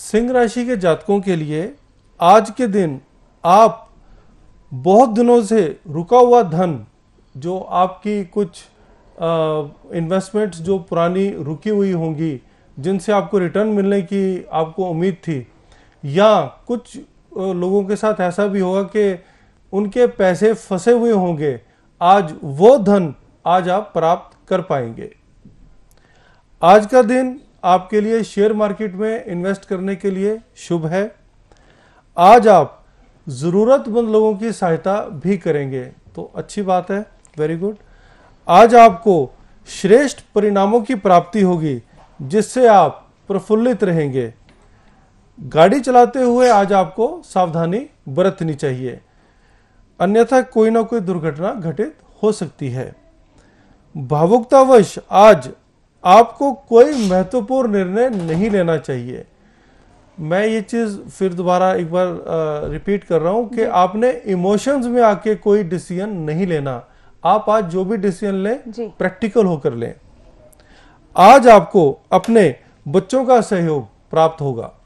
सिंह राशि के जातकों के लिए आज के दिन आप बहुत दिनों से रुका हुआ धन जो आपकी कुछ इन्वेस्टमेंट्स जो पुरानी रुकी हुई होंगी जिनसे आपको रिटर्न मिलने की आपको उम्मीद थी या कुछ लोगों के साथ ऐसा भी होगा कि उनके पैसे फंसे हुए होंगे आज वो धन आज आप प्राप्त कर पाएंगे आज का दिन आपके लिए शेयर मार्केट में इन्वेस्ट करने के लिए शुभ है आज आप ज़रूरतमंद लोगों की सहायता भी करेंगे तो अच्छी बात है वेरी गुड आज आपको श्रेष्ठ परिणामों की प्राप्ति होगी जिससे आप प्रफुल्लित रहेंगे गाड़ी चलाते हुए आज आपको सावधानी बरतनी चाहिए अन्यथा कोई ना कोई दुर्घटना घटित हो सकती है भावुकतावश आज आपको कोई महत्वपूर्ण निर्णय नहीं लेना चाहिए मैं ये चीज़ फिर दोबारा एक बार रिपीट कर रहा हूं कि आपने इमोशंस में आके कोई डिसीजन नहीं लेना आप आज जो भी डिसीजन लें प्रैक्टिकल होकर लें आज आपको अपने बच्चों का सहयोग प्राप्त होगा